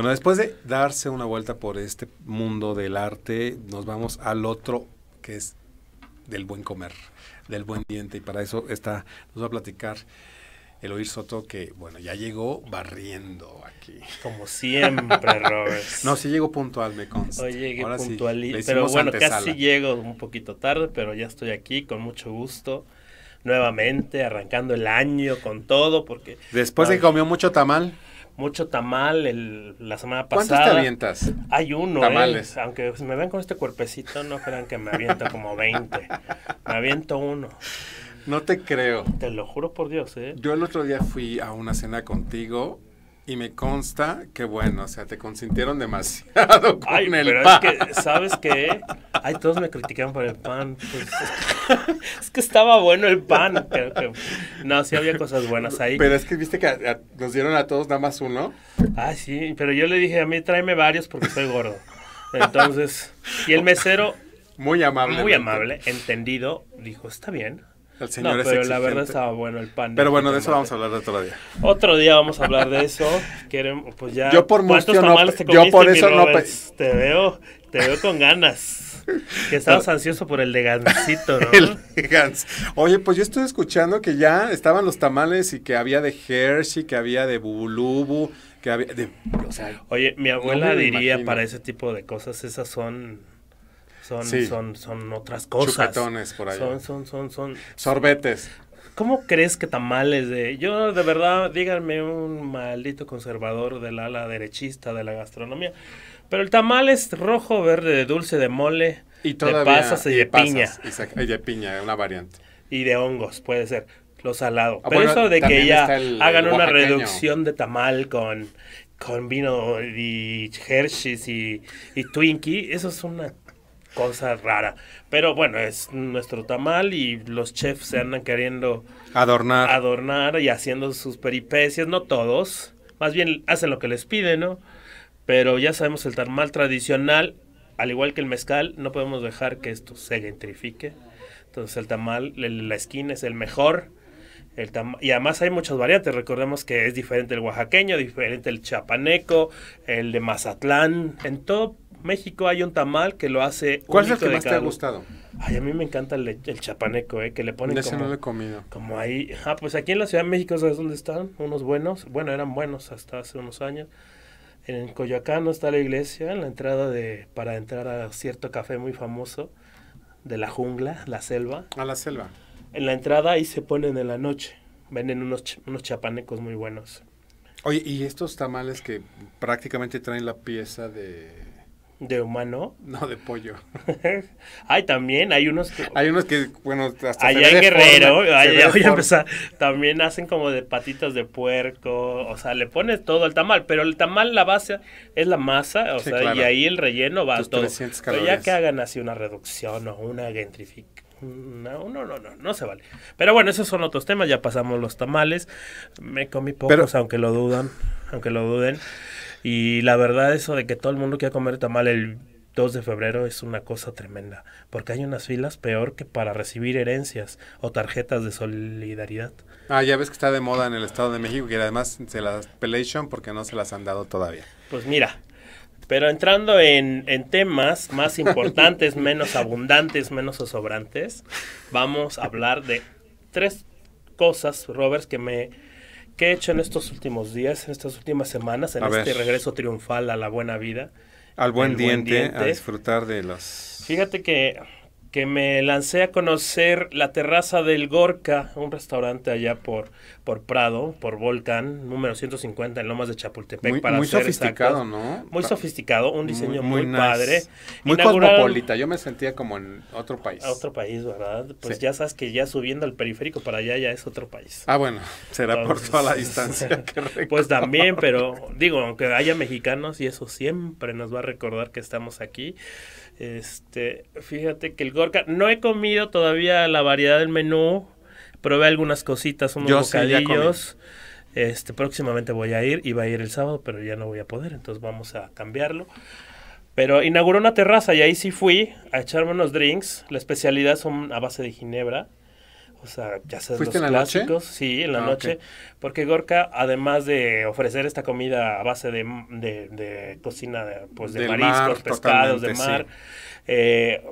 Bueno, después de darse una vuelta por este mundo del arte, nos vamos al otro que es del buen comer, del buen diente. Y para eso está, nos va a platicar el oír Soto que, bueno, ya llegó barriendo aquí. Como siempre, Robert. no, sí llegó puntual, me consta. Hoy llegué pero bueno, casi llego un poquito tarde, pero ya estoy aquí con mucho gusto. Nuevamente, arrancando el año con todo, porque... Después de que comió mucho tamal mucho tamal el, la semana pasada. ¿Cuántos te avientas? Hay uno, ¿eh? Tamales. Eh, aunque me ven con este cuerpecito, no crean que me aviento como 20. Me aviento uno. No te creo. Te lo juro por Dios, ¿eh? Yo el otro día fui a una cena contigo y me consta que bueno, o sea, te consintieron demasiado con Ay, pero Es que, ¿sabes qué? Ay, todos me criticaron por el pan. Pues, es que estaba bueno el pan. no, sí había cosas buenas ahí. Pero es que viste que nos dieron a todos nada más uno. Ay, sí, pero yo le dije a mí tráeme varios porque soy gordo. Entonces, y el mesero... Muy amable. Muy amable, entendido, dijo, está bien. El no, pero la verdad estaba bueno el pan. Pero bueno, de eso vamos a hablar otro día. Otro día vamos a hablar de eso. pues ya. Yo por mucho no, yo por eso no te veo, te veo con ganas. Que estabas ansioso por el de Gansito, ¿no? el Oye, pues yo estoy escuchando que ya estaban los tamales y que había de Hershey, que había de Bubulubu. que había de, o sea, Oye, mi abuela diría para ese tipo de cosas, esas son son, son, son otras cosas. por ahí. Son, son, son, son. Sorbetes. ¿Cómo crees que tamales de.? Yo, de verdad, díganme un maldito conservador del ala derechista de la gastronomía. Pero el tamal es rojo, verde, dulce, de mole, de pasas y, de, piña. Y, de piña, una variante. Y de hongos, puede ser. Lo salado. Ah, por eso de que ya hagan una reducción de tamal con, con vino y Hershey's y, y Twinkie, eso es una cosa rara. Pero bueno, es nuestro tamal y los chefs se andan queriendo adornar. adornar y haciendo sus peripecias, no todos, más bien hacen lo que les piden, ¿no? Pero ya sabemos el tamal tradicional, al igual que el mezcal, no podemos dejar que esto se gentrifique. Entonces el tamal, la esquina es el mejor. El y además hay muchas variantes. Recordemos que es diferente el oaxaqueño, diferente el chapaneco, el de Mazatlán. En top México hay un tamal que lo hace. ¿Cuál es el que más te ha gustado? Ay, a mí me encanta el, chapaneco, ¿eh? Que le ponen de como... no lo he comido. Como ahí... Ah, pues aquí en la Ciudad de México, ¿sabes dónde están? Unos buenos. Bueno, eran buenos hasta hace unos años. En Coyoacán no está la iglesia, en la entrada de... Para entrar a cierto café muy famoso de la jungla, la selva. A la selva. En la entrada ahí se ponen en la noche. Venden unos, unos chapanecos muy buenos. Oye, y estos tamales que prácticamente traen la pieza de ¿De humano? No, de pollo. Ay, también hay unos que... Hay unos que, bueno, hasta... Allá en Guerrero, empezar, también hacen como de patitas de puerco, o sea, le pones todo el tamal, pero el tamal, la base es la masa, o sea, y ahí el relleno va todo. ya que hagan así una reducción o una gentrificación. No, no, no, no, no se vale. Pero bueno, esos son otros temas, ya pasamos los tamales. Me comí pocos, aunque lo dudan, aunque lo duden. Y la verdad, eso de que todo el mundo quiera comer tamal el 2 de febrero es una cosa tremenda, porque hay unas filas peor que para recibir herencias o tarjetas de solidaridad. Ah, ya ves que está de moda en el Estado de México y además se las pelation porque no se las han dado todavía. Pues mira, pero entrando en, en temas más importantes, menos abundantes, menos sobrantes, vamos a hablar de tres cosas, Roberts, que me ¿Qué he hecho en estos últimos días, en estas últimas semanas, en este regreso triunfal a la buena vida? Al buen diente, buen diente, a disfrutar de los... Fíjate que que me lancé a conocer la terraza del Gorka, un restaurante allá por, por Prado, por Volcán, número 150 en Lomas de Chapultepec. Muy, para muy sofisticado, ¿no? Muy sofisticado, un diseño muy, muy padre. Muy cosmopolita, yo me sentía como en otro país. A otro país, ¿verdad? Pues ya sabes que ya subiendo al periférico para allá ya es otro país. Ah, bueno, será por toda la distancia Pues también, pero digo, aunque haya mexicanos y eso siempre nos va a recordar que estamos aquí. Este, fíjate que el Gorka, no he comido todavía la variedad del menú, probé algunas cositas, unos bocadillos. este, próximamente voy a ir, iba a ir el sábado, pero ya no voy a poder, entonces vamos a cambiarlo. Pero inauguró una terraza y ahí sí fui a echarme unos drinks. La especialidad son a base de ginebra. O sea, ya sabes los en clásicos. Sí, en la ah, noche. Porque Gorka, además de ofrecer esta comida a base de, de, cocina de, pues, de mariscos, pescados, de mar, eh,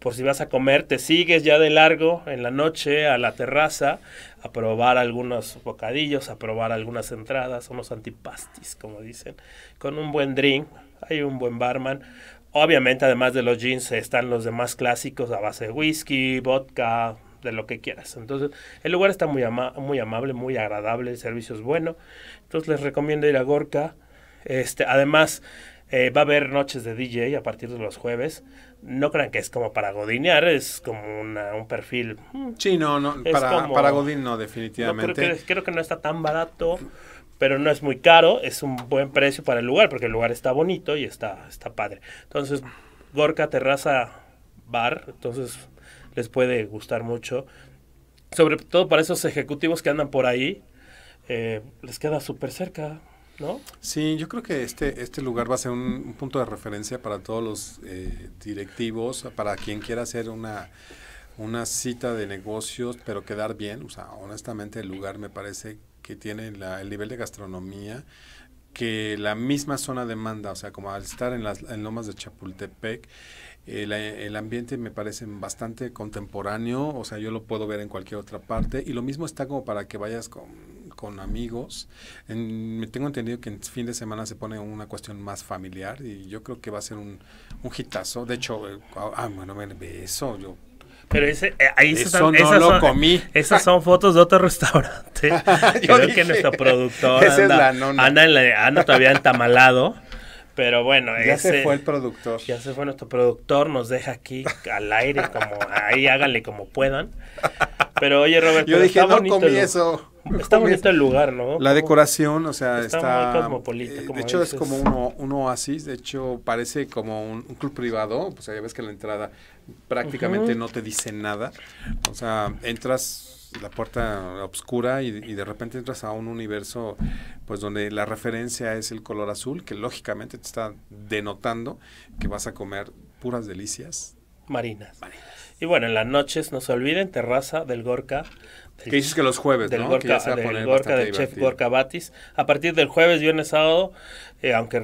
por si vas a comer, te sigues ya de largo en la noche a la terraza a probar algunos bocadillos, a probar algunas entradas, unos antipastis, como dicen, con un buen drink, hay un buen barman. Obviamente, además de los jeans, están los demás clásicos a base de whisky, vodka, de lo que quieras. Entonces, el lugar está muy, muy amable, muy agradable, el servicio es bueno. Entonces, les recomiendo ir a Gorka. Este, además, eh, va a haber noches de DJ a partir de los jueves. No crean que es como para godinear, es como un perfil. Mm, sí, no, no para, como, para Godín no, definitivamente. creo, que, no está tan barato pero no es muy caro, es un buen precio para el lugar, porque el lugar está bonito y está, está padre. Entonces, Gorka Terraza Bar, entonces les puede gustar mucho. Sobre todo para esos ejecutivos que andan por ahí, eh, les queda súper cerca, ¿no? Sí, yo creo que este, este lugar va a ser un, punto de referencia para todos los eh, directivos, para quien quiera hacer una una cita de negocios, pero quedar bien. O sea, honestamente el lugar me parece que tiene el nivel de gastronomía que la misma zona demanda. O sea, como al estar en las en Lomas de Chapultepec, el, el, ambiente me parece bastante contemporáneo, o sea, yo lo puedo ver en cualquier otra parte, y lo mismo está como para que vayas con, con amigos. me tengo entendido que en fin de semana se pone una cuestión más familiar, y yo creo que va a ser un, un hitazo. De hecho, eh, ah, ah, bueno, eso, yo pero ese, eh, ahí no esas lo son, comí. Esas son fotos de otro restaurante. Creo que nuestro productor anda, en la, todavía entamalado. Pero bueno, ya se fue el productor. Ya se fue nuestro productor, nos deja aquí al aire, como ahí háganle como puedan. Pero oye, Roberto, yo dije, está no comienzo. eso. Está bonito el lugar, ¿no? La decoración, o sea, está. está muy cosmopolita. Eh, de hecho, es como un oasis, de hecho, parece como un, club privado, o pues, sea, ya ves que la entrada prácticamente no te dice nada. O sea, entras la puerta oscura y, de repente entras a un universo pues donde la referencia es el color azul, que lógicamente te está denotando que vas a comer puras delicias. Marinas. Y bueno, en las noches, no se olviden, terraza del Gorka. que dices que los jueves, ¿no? del, chef Gorka Batis. A partir del jueves, viernes, sábado, eh, aunque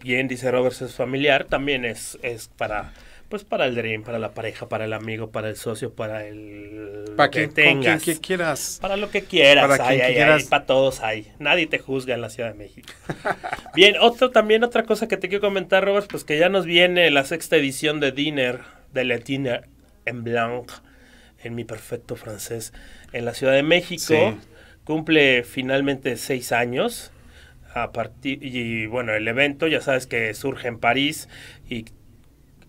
bien dice Robert, es familiar, también es, es para pues para el dream, para la pareja, para el amigo, para el socio, para el para que quien, tengas, que quieras. Para lo que quieras, para hay, quieras. para todos hay. Nadie te juzga en la Ciudad de México. Bien, otro también otra cosa que te quiero comentar, Robert, pues que ya nos viene la sexta edición de Dinner de dinner en Blanc en mi perfecto francés en la Ciudad de México. Cumple finalmente seis años. A partir, y bueno, el evento ya sabes que surge en París y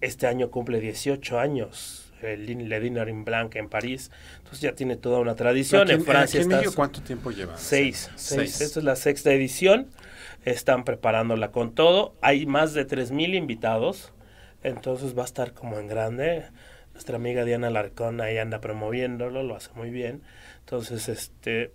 este año cumple 18 años el Le en in Blanc en París. Entonces ya tiene toda una tradición. en Francia está ¿cuánto tiempo lleva? Seis, seis, seis. Esta es la sexta edición. Están preparándola con todo. Hay más de 3.000 invitados. Entonces va a estar como en grande. Nuestra amiga Diana Larcón ahí anda promoviéndolo, lo hace muy bien. Entonces, este,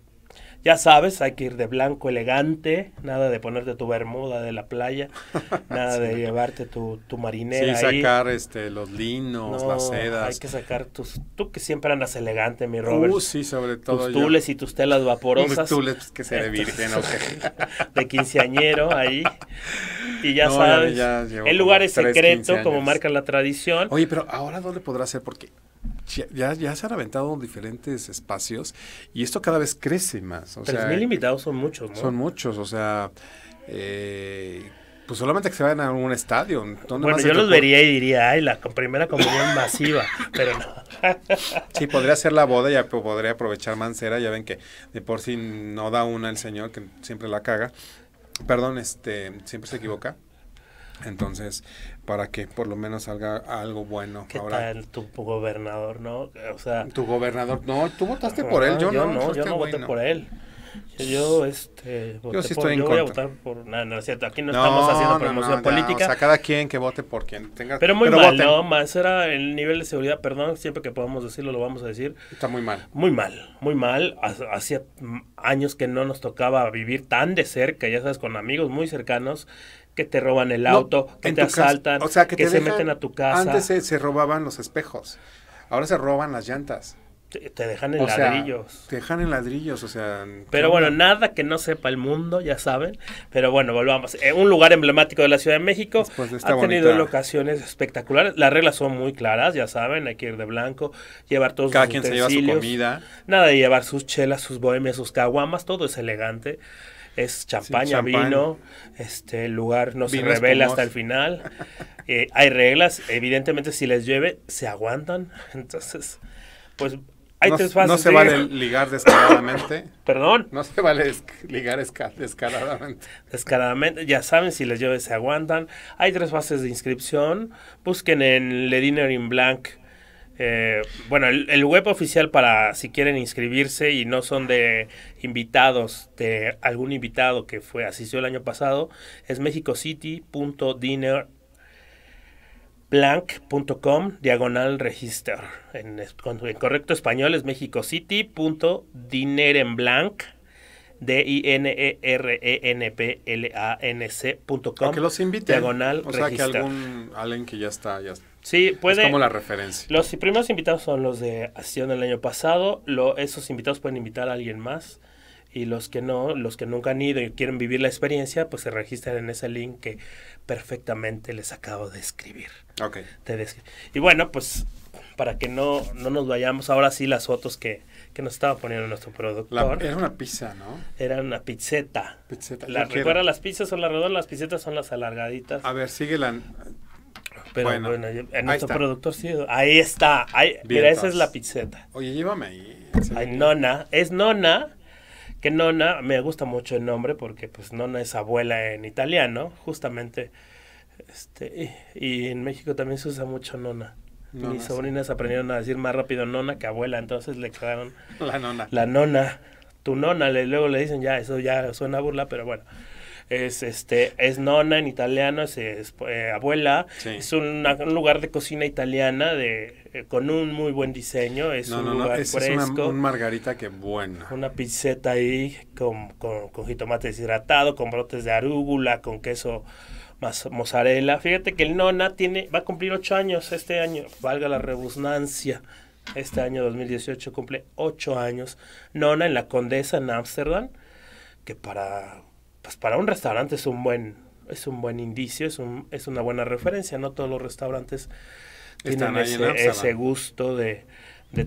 ya sabes, hay que ir de blanco elegante, nada de ponerte tu bermuda de la playa, nada de llevarte tu, tu marinera. Sí, sacar este, los linos, las sedas. Hay que sacar tus. Tú que siempre andas elegante, mi uh, Robert. sí, sobre todo. Tus tules y tus telas vaporosas. Tus tules pues, que se de virgen, De quinceañero ahí. Y ya sabes, el lugar es secreto, como marca la tradición. Oye, pero ahora, ¿dónde podrá ser? Porque ya, ya se han aventado diferentes espacios y esto cada vez crece más. O mil invitados son muchos, ¿no? Son muchos, o sea, eh, pues solamente que se vayan a un estadio. Bueno, yo los vería y diría, ay, la primera comunión masiva, pero no. sí, podría ser la boda, ya podría aprovechar Mancera, ya ven que de por sí no da una el señor, que siempre la caga. Perdón, este, siempre se equivoca. Entonces, para que por lo menos salga algo bueno. ¿Qué Ahora, tal tu gobernador, no? sea... Tu gobernador, no, tú votaste por él, ah, yo, no. yo no voté por él. Yo, este, sí voy a votar por no, cierto. Aquí no, estamos haciendo promoción política. a o sea, cada quien que vote por quien tenga. Pero muy mal, ¿no? Más era el nivel de seguridad, perdón, siempre que podamos decirlo lo vamos a decir. Está muy mal. Muy mal, muy mal. Hacía años que no nos tocaba vivir tan de cerca, ya sabes, con amigos muy cercanos que te roban el auto, que te asaltan, que, se meten a tu casa. Antes se, robaban los espejos, ahora se roban las llantas. Te, dejan en ladrillos. te dejan en ladrillos, o sea... Pero bueno, nada que no sepa el mundo, ya saben. Pero bueno, volvamos. Eh, un lugar emblemático de la Ciudad de México. ha tenido locaciones espectaculares. Las reglas son muy claras, ya saben. Hay que ir de blanco, llevar todos Cada quien se lleva su comida. Nada de llevar sus chelas, sus bohemias, sus caguamas. Todo es elegante es champaña, vino, este lugar no se revela hasta el final. Eh, hay reglas, evidentemente si les llueve, se aguantan. Entonces, pues hay tres fases. No se vale ligar descaradamente. Perdón. No se vale ligar descaradamente. Descaradamente, ya saben, si les llueve se aguantan. Hay tres fases de inscripción. Busquen en Le Dinner in blank eh, bueno, el, web oficial para si quieren inscribirse y no son de invitados, de algún invitado que fue asistió el año pasado, es mexicocity.dinnerblank.com, diagonal register. En, en, correcto español es blank d i n e r e n p l a n Que los Diagonal o sea, que algún, alguien que ya está, ya está Sí, puede. Es como la referencia. Los primeros invitados son los de Acción el año pasado. esos invitados pueden invitar a alguien más. Y los que no, los que nunca han ido y quieren vivir la experiencia, pues se registran en ese link que perfectamente les acabo de escribir. Ok. y bueno, pues para que no, no nos vayamos, ahora sí las fotos que, que nos estaba poniendo nuestro productor. era una pizza, ¿no? Era una pizzeta. pizzeta. ¿Recuerda, las pizzas son las redondas, las pizzetas son las alargaditas. A ver, sigue la... Pero bueno, en nuestro productor sí. Ahí está. Ahí, mira, esa es la pizzeta. Oye, llévame ahí. nona. Es nona. Que nona, me gusta mucho el nombre porque pues nona es abuela en italiano, justamente. Este, y, en México también se usa mucho nona. Mis sobrinas aprendieron a decir más rápido nona que abuela, entonces le quedaron la nona. La nona, tu nona, le, luego le dicen ya, eso ya suena burla, pero bueno es este es nona en italiano, es, eh, abuela, es un lugar de cocina italiana de eh, con un muy buen diseño, es un lugar fresco. Es una, margarita que buena. Una pizzeta ahí con, con, jitomate deshidratado, con brotes de arúgula, con queso más mozzarella. Fíjate que el Nona tiene, va a cumplir ocho años este año, valga la redundancia. Este año 2018 cumple ocho años. Nona en la Condesa en Ámsterdam, que para pues para un restaurante es un buen, es un buen indicio, es, un, es una buena referencia. No todos los restaurantes tienen ese, gusto de,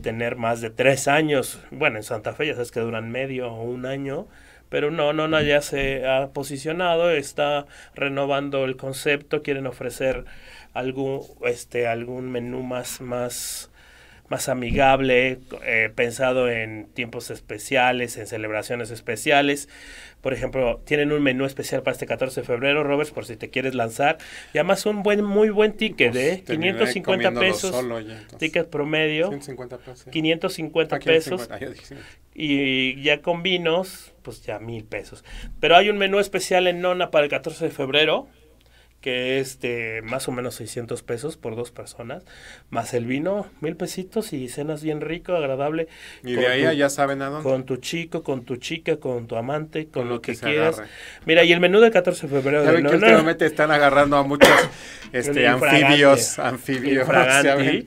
tener más de tres años. Bueno, en Santa Fe ya sabes que duran medio o un año, pero no, no, no, ya se ha posicionado, está renovando el concepto, quieren ofrecer algún, este, algún menú más, más más amigable, eh, pensado en tiempos especiales, en celebraciones especiales. Por ejemplo, tienen un menú especial para este 14 de febrero, Robert, por si te quieres lanzar. Y además un buen, muy buen ticket, de pues, ¿eh? 550 pesos, ticket promedio. pesos. 550 ah, pesos. y ya con vinos, pues ya mil pesos. Pero hay un menú especial en Nona para el 14 de febrero que es más o menos 600 pesos por dos personas, más el vino, mil pesitos y cenas bien rico, agradable. Y de ahí ya saben a dónde. Con tu chico, con tu chica, con tu amante, con, lo, que, quieras. Mira, y el menú del 14 de febrero. Ya ven que últimamente están agarrando a muchos este, anfibios, anfibios.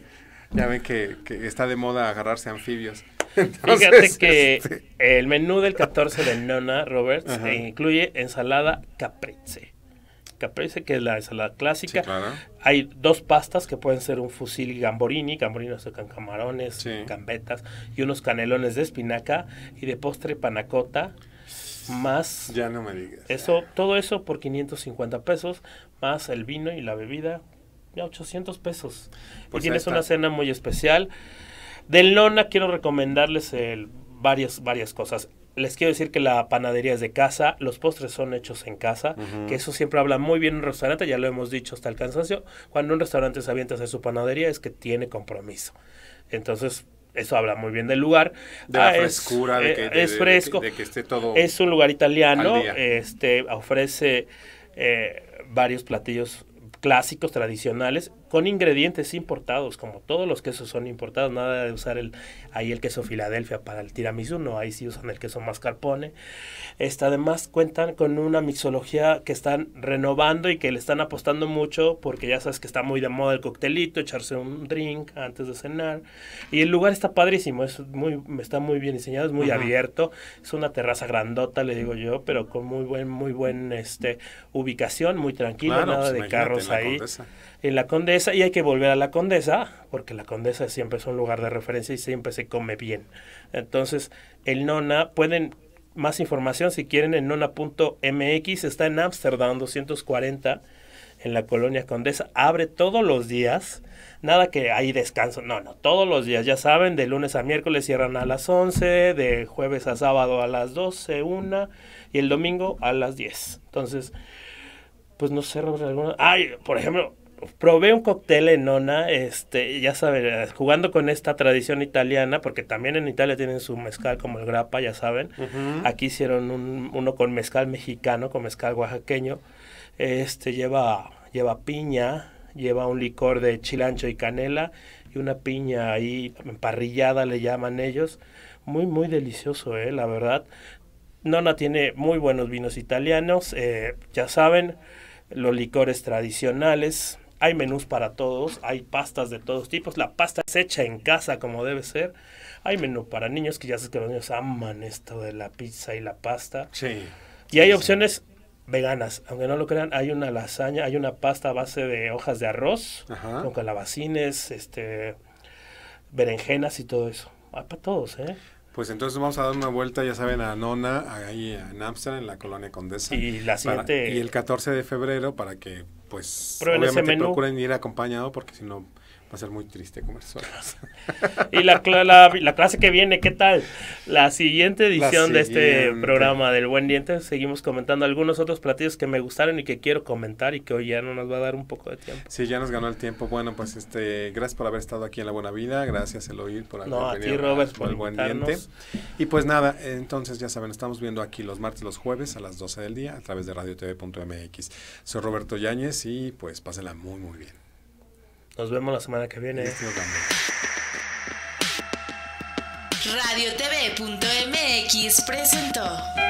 Ya ven, que, está de moda agarrarse anfibios. Fíjate que este el menú del 14 de Nona Roberts incluye ensalada caprese caprice que es la ensalada clásica. Hay dos pastas que pueden ser un fusil y gamborini, gamborinos camarones, gambetas, y unos canelones de espinaca, y de postre panacota, más... Ya no me digas. Eso, todo eso por 550 pesos, más el vino y la bebida, ya 800 pesos. y pues tienes una cena muy especial. Del Lona quiero recomendarles el, varias, varias cosas les quiero decir que la panadería es de casa, los postres son hechos en casa, que eso siempre habla muy bien en un restaurante, ya lo hemos dicho hasta el cansancio, cuando un restaurante se avienta a hacer su panadería es que tiene compromiso. Entonces, eso habla muy bien del lugar. De la ah, frescura, eh, es, de que, fresco. De, que esté todo. Es un lugar italiano, este ofrece eh, varios platillos clásicos, tradicionales, con ingredientes importados, como todos los quesos son importados, nada de usar el, ahí el queso Filadelfia para el tiramisú, no, ahí sí usan el queso mascarpone. esta además cuentan con una mixología que están renovando y que le están apostando mucho porque ya sabes que está muy de moda el coctelito, echarse un drink antes de cenar. Y el lugar está padrísimo, es muy, está muy bien diseñado, es muy abierto, es una terraza grandota, le digo yo, pero con muy buen, muy buen este, ubicación, muy tranquila nada pues de carros ahí en la Condesa y hay que volver a la Condesa, porque la Condesa siempre es un lugar de referencia y siempre se come bien. Entonces, el Nona, pueden más información si quieren en nona.mx, está en Amsterdam 240 en la colonia Condesa, abre todos los días, nada que hay descanso, no, no, todos los días, ya saben, de lunes a miércoles cierran a las 11, de jueves a sábado a las 12, una, y el domingo a las 10. Entonces, pues no sé, alguna... Ay, por ejemplo, probé un cóctel en Nona, este, ya saben, jugando con esta tradición italiana, porque también en Italia tienen su mezcal como el grapa, ya saben. Aquí hicieron uno con mezcal mexicano, con mezcal oaxaqueño. Este lleva, lleva piña, lleva un licor de chilancho y canela y una piña ahí emparrillada le llaman ellos. Muy, muy delicioso, eh, la verdad. Nona tiene muy buenos vinos italianos, eh, ya saben, los licores tradicionales, hay menús para todos, hay pastas de todos tipos, la pasta es hecha en casa como debe ser, hay menú para niños, que ya sé que los niños aman esto de la pizza y la pasta. Sí. Y hay opciones veganas, aunque no lo crean, hay una lasaña, hay una pasta a base de hojas de arroz, con calabacines, este, berenjenas y todo eso. Ah, para todos, ¿eh? Pues entonces vamos a dar una vuelta, ya saben, a Nona, ahí en Amsterdam, en la colonia Condesa. Y la y el 14 de febrero, para que pues obviamente procuren ir acompañado porque si no Va a ser muy triste comer solas. y la, clase que viene, ¿qué tal? La siguiente edición de este programa del Buen Diente, seguimos comentando algunos otros platillos que me gustaron y que quiero comentar y que hoy ya no nos va a dar un poco de tiempo. Sí, ya nos ganó el tiempo. Bueno, pues este, gracias por haber estado aquí en La Buena Vida, gracias Oír por haber por el Buen Diente. Y pues nada, entonces ya saben, estamos viendo aquí los martes, y los jueves a las 12 del día a través de radiotv.mx. Soy Roberto Yáñez y pues pásenla muy, muy bien. Nos vemos la semana que viene. RadioTV.mx presentó.